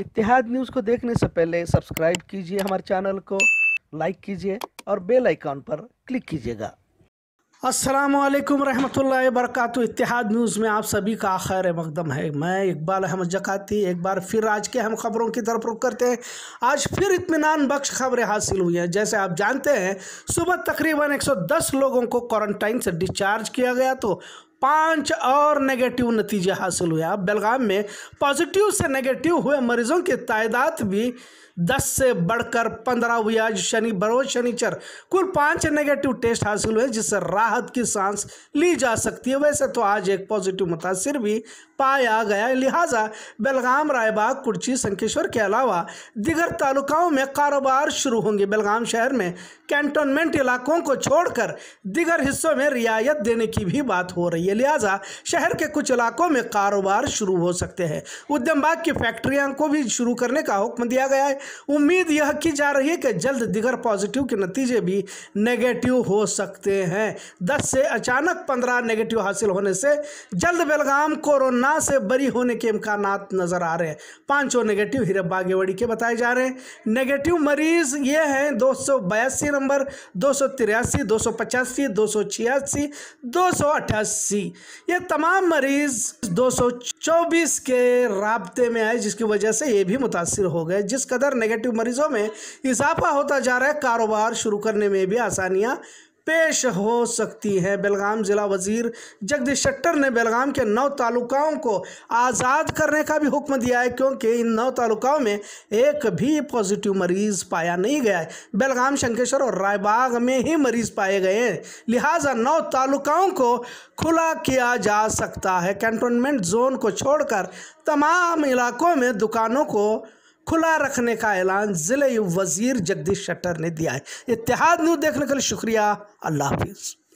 इतिहाद news को देखने से पहले सब्सक्राइब कीजिए हमारे चैनल को लाइक कीजिए और बेल आइकॉन पर क्लिक कीजिएगा अस्सलाम वालेकुम रहमतुल्लाहि वरकत इतिहाद न्यूज़ में आप सभी का खैर मकदम है मैं इकबाल अहमद जकाती एक बार फिर आज के हम खबरों की तरफ रुख करते हैं आज फिर इतमान बख्श खबरें हासिल हुई हैं जैसे आप जानते हैं सुबह तकरीबन 110 लोगों को क्वारंटाइन से डिस्चार्ज किया गया तो पांच और नेगेटिव नतीजे हासिल हुए अब बेलगाम में पॉजिटिव से नेगेटिव हुए मरीजों की तादाद भी दस से बढ़कर पंद्रह हुई आज शनि बरोज शनिचर कुल पांच नेगेटिव टेस्ट हासिल हुए जिससे राहत की सांस ली जा सकती है वैसे तो आज एक पॉजिटिव मुतासर भी पाया गया लिहाजा बेलगाम रायबाग कुर्ची संकेश्वर के अलावा दिगर तालुकाओं में कारोबार शुरू होंगे बेलगाम शहर में कैंटोनमेंट इलाकों को छोड़कर दिगर हिस्सों में रियायत देने की भी बात हो रही चाहिए लिहाजा शहर के कुछ इलाकों में कारोबार शुरू हो सकते हैं उद्यम बाग की फैक्ट्रियां को भी शुरू करने का हुक्म दिया गया है उम्मीद यह की जा रही है कि जल्द दिगर पॉजिटिव के नतीजे भी नेगेटिव हो सकते हैं दस से अचानक पंद्रह नेगेटिव हासिल होने से जल्द बेलगाम कोरोना से बरी होने के इम्कान नज़र आ रहे हैं पाँचों नेगेटिव हिरब बागेवड़ी के बताए जा रहे हैं नेगेटिव मरीज ये हैं दो नंबर दो सौ तिरासी दो सौ पचासी दो सौ छियासी दो सौ अट्ठासी सी ये तमाम मरीज 224 के रबते में आए जिसकी वजह से ये भी मुतासर हो गए जिस कदर नेगेटिव मरीजों में इजाफा होता जा रहा है कारोबार शुरू करने में भी आसानियाँ पेश हो सकती हैं बेलगाम ज़िला वज़ीर जगदीश शट्टर ने बेलगाम के नौ तालुकाओं को आज़ाद करने का भी हुक्म दिया है क्योंकि इन नौ तालुकाओं में एक भी पॉजिटिव मरीज़ पाया नहीं गया है बेलगाम शंकेश्वर और रायबाग में ही मरीज़ पाए गए हैं लिहाजा नौ तालुकाओं को खुला किया जा सकता है कैंटोनमेंट जोन को छोड़कर तमाम इलाकों में दुकानों को खुला रखने का ऐलान ज़िले वज़ीर जगदीश शट्टर ने दिया है इतिहाद न्यूज़ देखने के लिए शुक्रिया अल्लाह हाफिज़